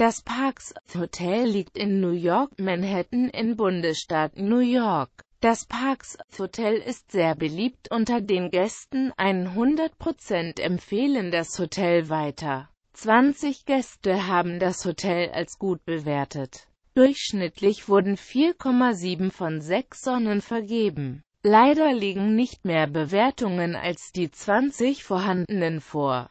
Das Parks Hotel liegt in New York, Manhattan in Bundesstaat New York. Das Parks Hotel ist sehr beliebt unter den Gästen, 100% empfehlen das Hotel weiter. 20 Gäste haben das Hotel als gut bewertet. Durchschnittlich wurden 4,7 von 6 Sonnen vergeben. Leider liegen nicht mehr Bewertungen als die 20 vorhandenen vor.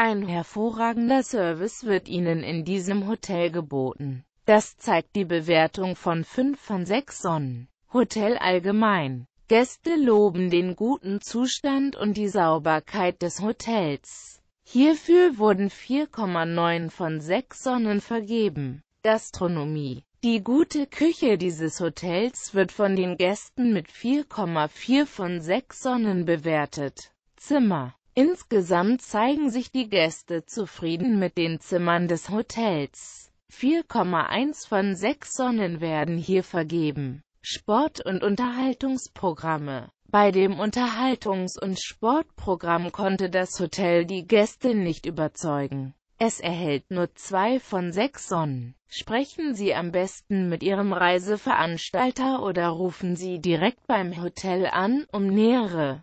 ein hervorragender Service wird Ihnen in diesem Hotel geboten. Das zeigt die Bewertung von 5 von 6 Sonnen. Hotel allgemein. Gäste loben den guten Zustand und die Sauberkeit des Hotels. Hierfür wurden 4,9 von 6 Sonnen vergeben. Gastronomie. Die gute Küche dieses Hotels wird von den Gästen mit 4,4 von 6 Sonnen bewertet. Zimmer. Insgesamt zeigen sich die Gäste zufrieden mit den Zimmern des Hotels. 4,1 von 6 Sonnen werden hier vergeben. Sport- und Unterhaltungsprogramme Bei dem Unterhaltungs- und Sportprogramm konnte das Hotel die Gäste nicht überzeugen. Es erhält nur 2 von 6 Sonnen. Sprechen Sie am besten mit Ihrem Reiseveranstalter oder rufen Sie direkt beim Hotel an, um nähere